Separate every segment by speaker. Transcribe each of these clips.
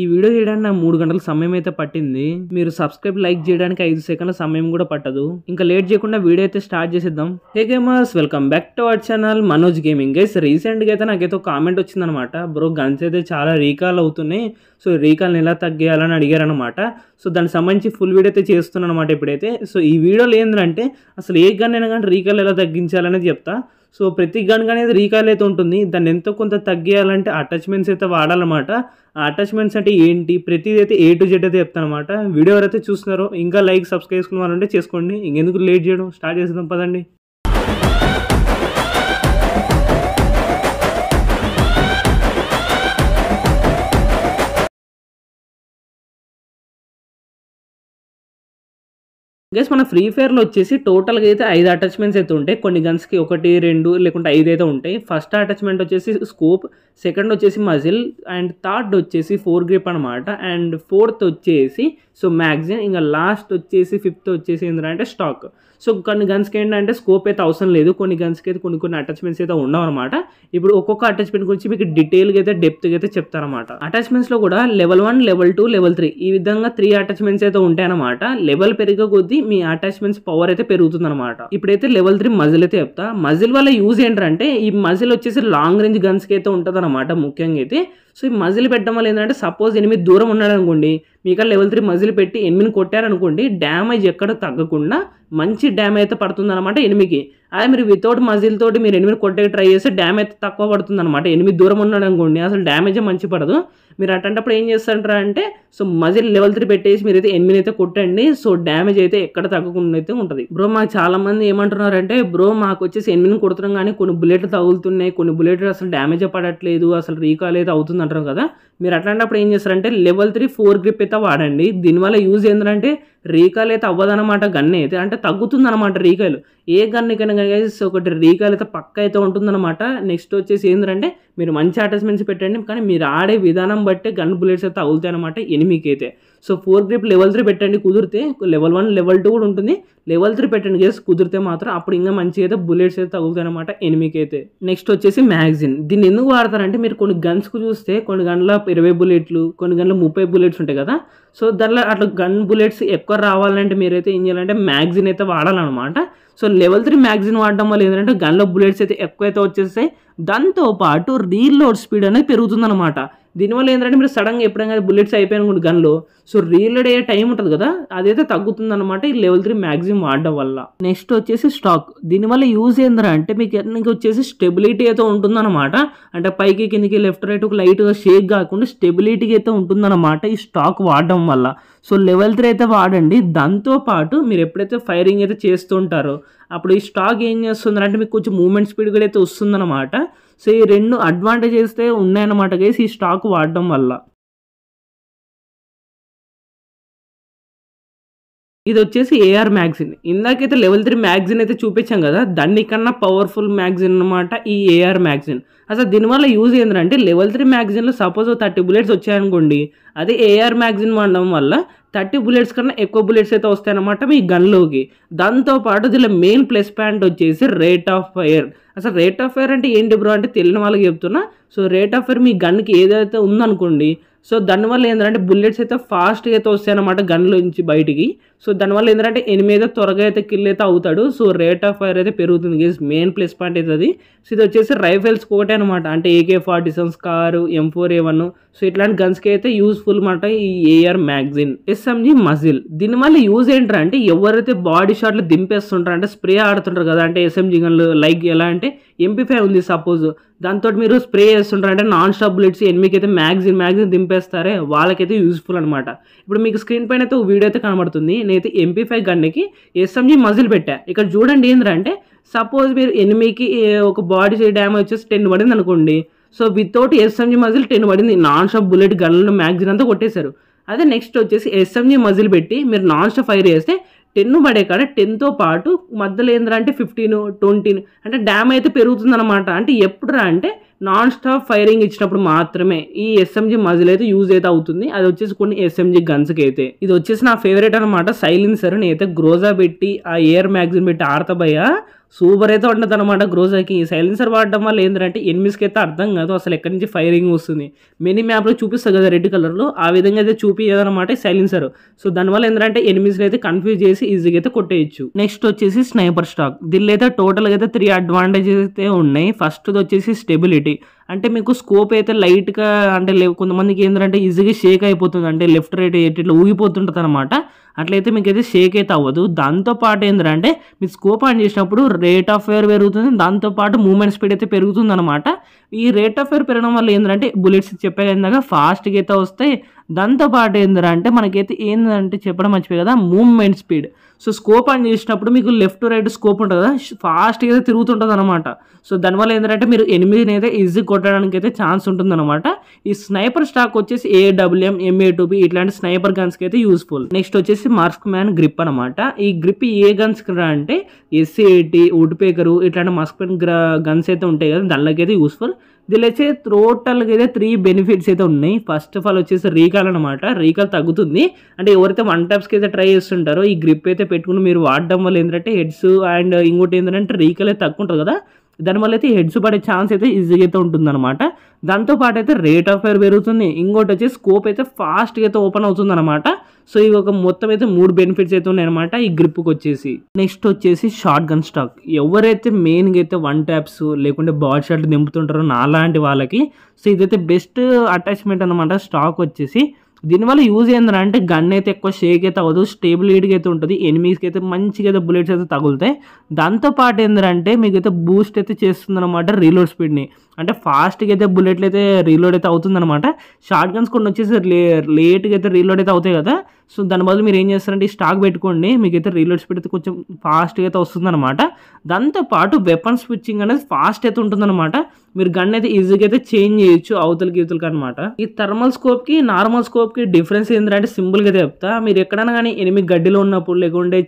Speaker 1: ఈ వీడియో చేయడానికి నాకు మూడు గంటల సమయం అయితే పట్టింది మీరు సబ్స్క్రైబ్ లైక్ చేయడానికి ఐదు సెకండ్ల సమయం కూడా పట్టదు ఇంకా లేట్ చేయకుండా వీడియో అయితే స్టార్ట్ చేసేద్దాం hey gamers welcome back to our channel Manoj gaming guys రీసెంట్గా అయితే నాకైతే కామెంట్ వచ్చిందనమాట బ్రో గన్స్ అయితే చాలా రీకాల్ అవుతున్నాయి సో రీకాల్ని ఎలా తగ్గేయాలని అడిగారనమాట సో దానికి సంబంధించి ఫుల్ వీడియో అయితే చేస్తున్నాను అనమాట ఇప్పుడైతే సో ఈ వీడియోలో ఏంటంటే అసలు ఏ గన్ అయినా కానీ రీకాల్ ఎలా తగ్గించాలనేది చెప్తా సో ప్రతి గన్ అనేది రీకాల్ అయితే ఉంటుంది దాన్ని ఎంతో కొంత తగ్గియాలంటే అటాచ్మెంట్స్ అయితే వాడాలన్నమాట ఆ అటాచ్మెంట్స్ అంటే ఏంటి ప్రతిది అయితే ఏ టు జెడ్ అయితే చెప్తాను అనమాట వీడియో ఎవరైతే చూస్తున్నారో ఇంకా లైక్ సబ్స్క్రైబ్ చేసుకున్న వాళ్ళు ఉంటే చేసుకోండి ఇంకెందుకు లేట్ చేయడం స్టార్ట్ చేసేద్దాం పదండి గైస్ మన ఫ్రీ ఫైర్లో వచ్చేసి టోటల్గా అయితే ఐదు అటాచ్మెంట్స్ అయితే ఉంటాయి కొన్ని గన్స్కి ఒకటి రెండు లేకుంటే ఐదు అయితే ఉంటాయి ఫస్ట్ అటాచ్మెంట్ వచ్చేసి స్కోప్ సెకండ్ వచ్చేసి మజిల్ అండ్ థర్డ్ వచ్చేసి ఫోర్ గ్రిప్ అనమాట అండ్ ఫోర్త్ వచ్చేసి సో మ్యాగ్జిన్ ఇంకా లాస్ట్ వచ్చేసి ఫిఫ్త్ వచ్చేసి ఏంటంటే స్టాక్ సో కొన్ని గన్స్కి ఏంటంటే స్కోప్ అయితే అవసరం లేదు కొన్ని గన్స్కి అయితే కొన్ని కొన్ని అటాచ్మెంట్స్ అయితే ఉండవన్నమాట ఇప్పుడు ఒక్కొక్క అటాచ్మెంట్ గురించి మీకు డీటెయిల్గా అయితే డెప్త్గా అయితే చెప్తారనమాట అటాచ్మెంట్స్లో కూడా level one level two level three ఈ విధంగా త్రీ అటాచ్మెంట్స్ అయితే ఉంటాయన్నమాట లెవెల్ పెరిగే కొద్దీ మీ అటాచ్మెంట్స్ పవర్ అయితే పెరుగుతుందన్నమాట ఇప్పుడైతే లెవెల్ త్రీ మజిల్ అయితే చెప్తా మజిల్ వల్ల యూజ్ ఏంటంటే ఈ మజిల్ వచ్చేసి లాంగ్ రేంజ్ గన్స్కి అయితే ఉంటుంది ముఖ్యంగా అయితే సో ఈ మజిల్ పెట్టడం వల్ల ఏంటంటే సపోజ్ ఎనిమిది దూరం ఉన్నాడు అనుకోండి మీకు లెవెల్ త్రీ మజిల్ పెట్టి ఎనిమిదిని కొట్టారనుకోండి డ్యామేజ్ ఎక్కడ తగ్గకుండా మంచి డ్యామేజ్ అయితే పడుతుంది అనమాట ఎనిమిదికి అదే మీరు వితౌట్ మజిల్ తోటి మీరు ఎనిమిది కొట్టే ట్రై చేస్తే డ్యామేజ్ తక్కువ పడుతుంది అనమాట ఎనిమిది దూరం ఉన్నాడు అనుకోండి అసలు డ్యామేజ్ మంచి పడదు మీరు అట్లాంటప్పుడు ఏం చేస్తారంటారా అంటే సో మజిల్ లెవెల్ త్రీ పెట్టేసి మీరు అయితే ఎనిమిది అయితే కొట్టండి సో డ్యామేజ్ అయితే ఎక్కడ తగ్గకుండా అయితే ఉంటుంది బ్రో మాకు చాలా మంది ఏమంటున్నారంటే బ్రో మాకు వచ్చేసి ఎనిమిది కొడుతున్నాం కానీ కొన్ని బుల్లెట్లు తగులుతున్నాయి కొన్ని బుల్లెట్లు అసలు డ్యామేజ్ పడట్లేదు అసలు రీకాల్ అయితే అవుతుంది అంటారు కదా మీరు అట్లాంటప్పుడు ఏం చేస్తారంటే లెవెల్ త్రీ ఫోర్ గ్రిప్ అయితే వాడండి దీనివల్ల యూజ్ ఏంటంటే రీకాయలు అయితే అవ్వదన్నమాట గన్ అయితే అంటే తగ్గుతుందనమాట రీకాయలు ఏ గన్ కనుక ఒకటి రీకాయలు అయితే పక్క అయితే ఉంటుందన్నమాట నెక్స్ట్ వచ్చేసి ఏంటంటే మీరు మంచి అటాచ్మెంట్స్ పెట్టండి కానీ మీరు ఆడే విధానం బట్టే గన్ బుల్లెట్స్ అయితే అవుతాయి అనమాట ఎనిమికైతే so fore grip level three పెట్టండి కుదిరితే లెవెల్ వన్ లెవెల్ టూ కూడా ఉంటుంది లెవెల్ త్రీ పెట్టండి గేస్ కుదిరితే మాత్రం అప్పుడు ఇంకా మంచిగా అయితే బుల్లెట్స్ అయితే తగులుతాయి అనమాట ఎనిమికి అయితే నెక్స్ట్ వచ్చేసి మ్యాగ్జిన్ దీన్ని ఎందుకు వాడతారంటే మీరు కొన్ని గన్స్కు చూస్తే కొన్ని గన్ల ఇరవై బుల్లెట్లు కొన్ని గన్ల ముప్పై బుల్లెట్స్ ఉంటాయి కదా సో దానిలో అట్లా గన్ బుల్లెట్స్ ఎక్కువ రావాలంటే మీరైతే ఏం చేయాలంటే మ్యాగ్జిన్ అయితే వాడాలన్నమాట సో లెవెల్ త్రీ మ్యాగ్జిన్ వాడడం వల్ల ఏంటంటే గన్లో బుల్లెట్స్ అయితే ఎక్కువైతే వచ్చేస్తాయి దాంతోపాటు రీలోడ్ స్పీడ్ అనేది పెరుగుతుందన్నమాట దీనివల్ల ఏంటంటే మీరు సడన్గా ఎప్పుడైనా బుల్లెట్స్ అయిపోయిన కూడా గన్లో సో రీలోడ్ అయ్యే టైం ఉంటుంది కదా అదైతే తగ్గుతుంది అనమాట ఈ లెవెల్ త్రీ మ్యాక్సిమం వాడడం వల్ల నెక్స్ట్ వచ్చేసి స్టాక్ దీనివల్ల యూజ్ ఏంద్రా అంటే మీకు మీకు వచ్చేసి స్టెబిలిటీ అయితే ఉంటుందన్నమాట అంటే పైకి కిందికి లెఫ్ట్ రైట్ ఒక లైట్గా షేక్ కాకుండా స్టెబిలిటీ అయితే ఉంటుందన్నమాట ఈ స్టాక్ వాడడం వల్ల సో లెవెల్ త్రీ అయితే వాడండి దాంతోపాటు మీరు ఎప్పుడైతే ఫైరింగ్ అయితే చేస్తుంటారో అప్పుడు ఈ స్టాక్ ఏం చేస్తుందంటే అంటే మీకు కొంచెం మూమెంట్ స్పీడ్ కూడా అయితే వస్తుందన్నమాట సో ఈ రెండు అడ్వాంటేజెస్ ఉన్నాయన్నమాట గైస్ ఈ స్టాక్ వాడడం వల్ల ఇది వచ్చేసి ఏఆర్ మ్యాగ్జిన్ ఇందాకైతే లెవెల్ త్రీ మ్యాగ్జిన్ అయితే చూపించాం కదా దానికన్నా పవర్ఫుల్ మ్యాగ్జిన్ అనమాట ఈ ఏఆర్ మ్యాగ్జిన్ అసలు దీనివల్ల యూజ్ ఏంటంటే లెవెల్ త్రీ మ్యాగ్జిన్లో సపోజ్ థర్టీ బుల్లెట్స్ వచ్చాయనుకోండి అదే ఏఆర్ మ్యాగ్జిన్ వాడడం వల్ల థర్టీ బుల్లెట్స్ కన్నా ఎక్కువ బుల్లెట్స్ అయితే వస్తాయన్నమాట మీ గన్లోకి దాంతోపాటు దీనిలో మెయిన్ ప్లస్ పాయింట్ వచ్చేసి రేట్ ఆఫ్ ఫైర్ అసలు రేట్ ఆఫ్ ఫైర్ అంటే ఏంటి బ్రో అంటే తెలియని వాళ్ళకి చెప్తున్నా సో రేట్ ఆఫ్ ఫైర్ మీ గన్కి ఏదైతే ఉందనుకోండి సో దానివల్ల ఏంటంటే బుల్లెట్స్ అయితే ఫాస్ట్గా అయితే వస్తాయి గన్ల నుంచి బయటికి సో దానివల్ల ఏంటంటే ఎనిమిది అయితే త్వరగా అయితే కిల్ అయితే అవుతాడు సో రేట్ ఆఫ్ ఫైర్ అయితే పెరుగుతుంది గేస్ మెయిన్ ప్లస్ పాయింట్ అయితే అది సో ఇది వచ్చేసి రైఫిల్స్ ఒకటే అనమాట అంటే ఏకే ఫార్టీ సెవెన్స్ కారు M four A one so ఇట్లాంటి గన్స్కి అయితే యూస్ఫుల్ అనమాట ఈ ఏఆర్ మ్యాగ్జిన్ ఎస్ఎంజీ మజిల్ దీనివల్ల యూజ్ ఏంటంటే ఎవరైతే బాడీ షాట్లు దింపేస్తుంటారు అంటే స్ప్రే ఆడుతుంటారు కదా అంటే ఎస్ఎంజీ గన్లు లైక్ ఎలా అంటే ఎంపీ ఉంది సపోజ్ దాంతో మీరు స్ప్రే చేస్తుంటారంటే నాన్ స్టాప్ బుల్లెట్స్ అయితే మ్యాగ్జిన్ మ్యాగ్జిన్ దింపేస్తారే వాళ్ళకైతే యూస్ఫుల్ అనమాట ఇప్పుడు మీకు స్క్రీన్ పైన అయితే వీడియో అయితే కనబడుతుంది నేనైతే ఎంపీ ఫైవ్ గన్కి ఎస్ఎంజీ మజిల్ పెట్టా ఇక్కడ చూడండి ఏంటంటే సపోజ్ మీరు ఎనిమికి ఒక బాడీ డ్యామేజ్ వచ్చేసి టెన్ పడింది అనుకోండి so without SMG muzzle ten పడింది నాన్ స్టాప్ బుల్లెట్ గన్లను మ్యాగ్జిన్ అంతా కొట్టేశారు అదే నెక్స్ట్ వచ్చేసి ఎస్ఎంజీ మజిల్ పెట్టి మీరు నాన్ స్టాప్ ఫైర్ చేస్తే టెన్ పడే కాడ టెన్తో పాటు మధ్యలో ఏంద్రా అంటే ఫిఫ్టీన్ ట్వంటీన్ అంటే డ్యామ్ అయితే పెరుగుతుందన్నమాట అంటే ఎప్పుడురా అంటే నాన్ స్టాప్ ఫైరింగ్ ఇచ్చినప్పుడు మాత్రమే ఈ ఎస్ఎంజి మజిల్ అయితే యూజ్ అయితే అవుతుంది అది వచ్చేసి కొన్ని ఎస్ఎంజి గన్స్కి అయితే ఇది వచ్చేసి నా ఫేవరెట్ అనమాట సైలెన్సర్ నేనైతే గ్రోజా పెట్టి ఆ ఎయిర్ మ్యాగ్జిన్ పెట్టి ఆడతా సూపర్ అయితే ఉంటుంది అనమాట గ్రోజర్కి సైలెన్సర్ వాడడం వల్ల ఏంటంటే ఎనిమిస్కి అయితే అర్థం కాదు అసలు ఎక్కడి నుంచి ఫైరింగ్ వస్తుంది మెనీ మ్యాప్లో చూపిస్తారు కదా రెడ్ కలర్లో ఆ విధంగా అయితే చూపించదనమాట సైలెన్సర్ సో దానివల్ల ఏంటంటే ఎనిమిస్ని అయితే కన్ఫ్యూజ్ చేసి ఈజీగా అయితే కొట్టేయచ్చు నెక్స్ట్ వచ్చేసి స్నైపర్ స్టాక్ దీనిలో అయితే టోటల్గా అయితే త్రీ అడ్వాంటేజెస్ అయితే ఉన్నాయి ఫస్ట్ది వచ్చేసి స్టెబిలిటీ అంటే మీకు స్కోప్ అయితే లైట్గా అంటే లేవు కొంతమందికి ఏంటంటే ఈజీగా షేక్ అయిపోతుంది అంటే లెఫ్ట్ రైట్ ఇట్లా ఊగిపోతుంటుంది అనమాట అట్లయితే మీకు అయితే షేక్ అయితే అవ్వదు దాంతోపాటు ఏంటంటే మీ స్కోప్ ఆన్ చేసినప్పుడు రేట్ ఆఫ్ ఫైర్ పెరుగుతుంది దాంతోపాటు మూమెంట్ స్పీడ్ అయితే పెరుగుతుంది అనమాట ఈ రేట్ ఆఫ్ ఫైర్ పెరగడం వల్ల ఏంటంటే బుల్లెట్స్ చెప్పే ఇందాక ఫాస్ట్గా అయితే వస్తాయి దాంతోపాటు ఏందిరా అంటే మనకైతే ఏంటంటే చెప్పడం మర్చిపోయి కదా మూవ్మెంట్ స్పీడ్ సో స్కోప్ అని చేసినప్పుడు మీకు లెఫ్ట్ రైట్ స్కోప్ ఉంటుంది కదా ఫాస్ట్గా అయితే తిరుగుతుంటుంది అనమాట సో దానివల్ల ఏంటంటే మీరు ఎనిమిదిని అయితే ఈజీ కొట్టడానికి అయితే ఛాన్స్ అనమాట ఈ స్నైపర్ స్టాక్ వచ్చేసి ఏడబ్ల్యూఎం ఎంఏ టూబీ ఇట్లాంటి స్నైపర్ గన్స్కి అయితే యూస్ఫుల్ నెక్స్ట్ వచ్చేసి మార్క్స్ మ్యాన్ గ్రిప్ అనమాట ఈ గ్రిప్ ఏ గన్స్ అంటే ఎస్సీ ఎయిటీ పేకరు ఇట్లాంటి మార్క్స్ మ్యాన్ గన్స్ అయితే ఉంటాయి కదా దానిలోకి అయితే యూస్ఫుల్ దీనిలో వచ్చి టోటల్గా అయితే త్రీ బెనిఫిట్స్ అయితే ఉన్నాయి ఫస్ట్ ఆఫ్ ఆల్ వచ్చేసి రీకాల్ అనమాట రీకాల్ తగ్గుతుంది అంటే ఎవరైతే వన్ టైప్స్కి అయితే ట్రై చేస్తుంటారో ఈ గ్రిప్ అయితే పెట్టుకుని మీరు వాడడం వల్ల ఏంటంటే హెడ్స్ అండ్ ఇంకోటి ఏంటంటే రీకాల్ అయితే తక్కువ ఉంటుంది కదా దానివల్ల అయితే హెడ్స్ పడే ఛాన్స్ అయితే ఈజీగా అయితే ఉంటుందన్నమాట దాంతోపాటు అయితే రేట్ ఆఫ్ ఫైర్ పెరుగుతుంది ఇంకోటి వచ్చి స్కోప్ అయితే ఫాస్ట్గా అయితే ఓపెన్ అవుతుంది అనమాట సో ఇవి ఒక మొత్తం అయితే మూడు బెనిఫిట్స్ అయితే ఉన్నాయన్నమాట ఈ గ్రిప్కి వచ్చేసి నెక్స్ట్ వచ్చేసి షార్ట్ గన్ స్టాక్ ఎవరైతే మెయిన్గా అయితే వన్ ట్యాప్స్ లేకుంటే బాడ్ షాట్లు నింపుతుంటారో నాలాంటి వాళ్ళకి సో ఇదైతే బెస్ట్ అటాచ్మెంట్ అనమాట స్టాక్ వచ్చేసి దీనివల్ల యూజ్ ఏంటంటే అంటే గన్ అయితే ఎక్కువ షేక్ అయితే అవ్వదు స్టేబుల్ లీడ్గా అయితే ఉంటుంది ఎనిమిదికి అయితే మంచిగా అయితే బుల్లెట్స్ అయితే తగులుతాయి దాంతోపాటు ఏంటంటే మీకు అయితే బూస్ట్ అయితే చేస్తుందన్నమాట రీలోడ్ స్పీడ్ని అంటే ఫాస్ట్గా అయితే బుల్లెట్లు అయితే రీలోడ్ అయితే అవుతుందన్నమాట షార్ట్ గన్స్ కొన్ని వచ్చేసి లేట్గా అయితే రీలోడ్ అయితే అవుతాయి కదా సో దాని బదులు మీరు ఏం చేస్తారంటే ఈ స్టాక్ పెట్టుకోండి మీకు అయితే రీలోడ్స్ పెడితే కొంచెం ఫాస్ట్గా అయితే వస్తుందన్నమాట దాంతోపాటు వెపన్ స్విచ్చింగ్ అనేది ఫాస్ట్ అయితే ఉంటుందన్నమాట మీరు గన్ అయితే ఈజీగా అయితే చేంజ్ చేయొచ్చు అవతలకి ఇవతలకి అనమాట ఈ థర్మల్ స్కోప్కి నార్మల్ స్కోప్కి డిఫరెన్స్ ఏంటంటే సింపుల్గా చెప్తా మీరు ఎక్కడైనా కానీ ఎనిమిది గడ్డిలో ఉన్నప్పుడు లేకుంటే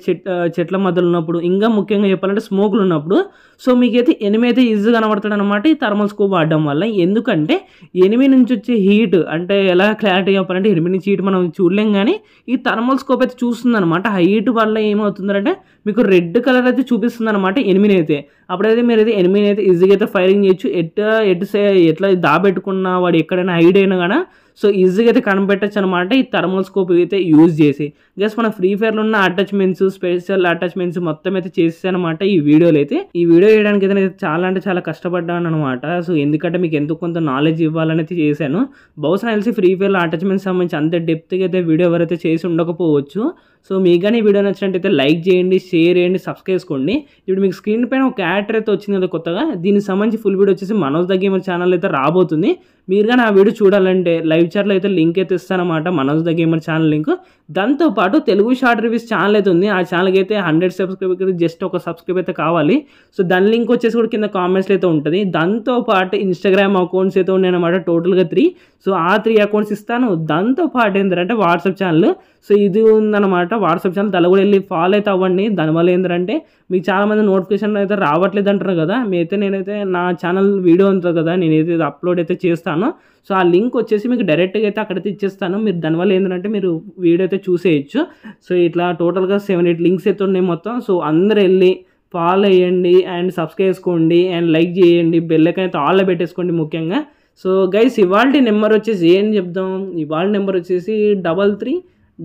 Speaker 1: చెట్ల మధ్యలో ఉన్నప్పుడు ఇంకా ముఖ్యంగా చెప్పాలంటే స్మోక్లు ఉన్నప్పుడు సో మీకైతే ఎనిమిది అయితే ఈజీగా కనబడతాడు అనమాట ఈ థర్మల్ స్కోప్ వాడడం వల్ల ఎందుకంటే ఎనిమిది నుంచి వచ్చే హీట్ అంటే ఎలా క్లారిటీ చెప్పాలంటే ఎనిమిది నుంచి హీట్ మనం చూడలేం కానీ ఈ థర్మల్ స్కోప్ అయితే చూస్తుంది అనమాట హైట్ వల్ల ఏమవుతుందంటే మీకు రెడ్ కలర్ అయితే చూపిస్తుంది అనమాట ఎనిమిది అయితే అప్పుడైతే మీరు అయితే ఎనిమిది అయితే ఈజీగా అయితే ఫైరింగ్ చేయొచ్చు ఎట్ ఎట్ ఎట్లా దాబెట్టుకున్న వాడు ఎక్కడైనా హైడ్ అయినా కానీ సో ఈజీగా అయితే కనిపెట్టచ్చు అనమాట ఈ థర్మల్ స్కోప్ అయితే యూజ్ చేసి జస్ట్ మన ఫ్రీ ఫైర్లో ఉన్న అటాచ్మెంట్స్ స్పెషల్ అటాచ్మెంట్స్ మొత్తం అయితే చేసేసానమాట ఈ వీడియోలు అయితే ఈ వీడియో చేయడానికి అయితే చాలా అంటే చాలా కష్టపడ్డాను అనమాట సో ఎందుకంటే మీకు ఎందుకు కొంత నాలెడ్జ్ ఇవ్వాలనైతే చేశాను బహుశా తెలిసి ఫ్రీ ఫైర్లో అటాచ్మెంట్స్ సంబంధించి అంత డెప్త్గా అయితే వీడియో ఎవరైతే చేసి ఉండకపోవచ్చు సో మీకు కానీ వీడియో నచ్చినట్టయితే లైక్ చేయండి షేర్ చేయండి సబ్స్క్రైబ్ చేసుకోండి ఇప్పుడు మీకు స్క్రీన్ పైన ఒక క్యారెక్టర్ అయితే వచ్చింది కదా కొత్తగా దీనికి సంబంధించి ఫుల్ వీడియో వచ్చేసి మనోజ్ ద గేమర్ ఛానల్ అయితే రాబోతుంది మీరు కానీ ఆ వీడియో చూడాలంటే లైవ్ చాట్లో అయితే లింక్ అయితే ఇస్తానమాట Manoj the gamer channel link దాంతోపాటు తెలుగు షార్ట్ రివ్యూస్ ఛానల్ అయితే ఉంది ఆ ఛానల్కి అయితే హండ్రెడ్ సబ్స్క్రైబర్ జస్ట్ ఒక సబ్స్క్రైబ్ అయితే కావాలి సో దాని లింక్ వచ్చేసి కూడా కింద కామెంట్స్లో అయితే ఉంటుంది దాంతోపాటు ఇన్స్టాగ్రామ్ అకౌంట్స్ అయితే ఉన్నాయన్నమాట టోటల్గా త్రీ సో ఆ త్రీ అకౌంట్స్ ఇస్తాను దాంతోపాటు ఏంటంటే వాట్సాప్ ఛానల్ సో ఇది ఉందన్నమాట అనమాట వాట్సాప్ ఛానల్ అలా కూడా వెళ్ళి ఫాలో అయితే అవ్వండి దానివల్ల ఏంటంటే మీకు చాలామంది నోటిఫికేషన్ అయితే రావట్లేదు అంటారు కదా మీ అయితే నేనైతే నా ఛానల్ వీడియో ఉంటుంది కదా నేనైతే అప్లోడ్ అయితే చేస్తాను సో ఆ లింక్ వచ్చేసి మీకు డైరెక్ట్గా అయితే అక్కడైతే ఇచ్చేస్తాను మీరు దానివల్ల ఏంటంటే మీరు వీడియో అయితే చూసేయచ్చు సో ఇట్లా టోటల్గా సెవెన్ ఎయిట్ లింక్స్ అయితే ఉన్నాయి మొత్తం సో అందరు వెళ్ళి ఫాలో అయ్యండి అండ్ సబ్స్క్రైబ్ చేసుకోండి అండ్ లైక్ చేయండి బెల్లకైతే ఆల్లో పెట్టేసుకోండి ముఖ్యంగా సో గైస్ ఇవాళ నెంబర్ వచ్చేసి ఏం చెప్దాం ఇవాళ నెంబర్ వచ్చేసి డబల్ త్రీ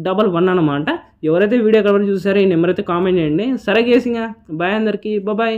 Speaker 1: డబల్ వన్ అనమాట ఎవరైతే వీడియో కవర్ చూసారో ఈ నెంబర్ అయితే కామెంట్ చేయండి సరే గేసింగా బాయ్ అందరికీ బాయ్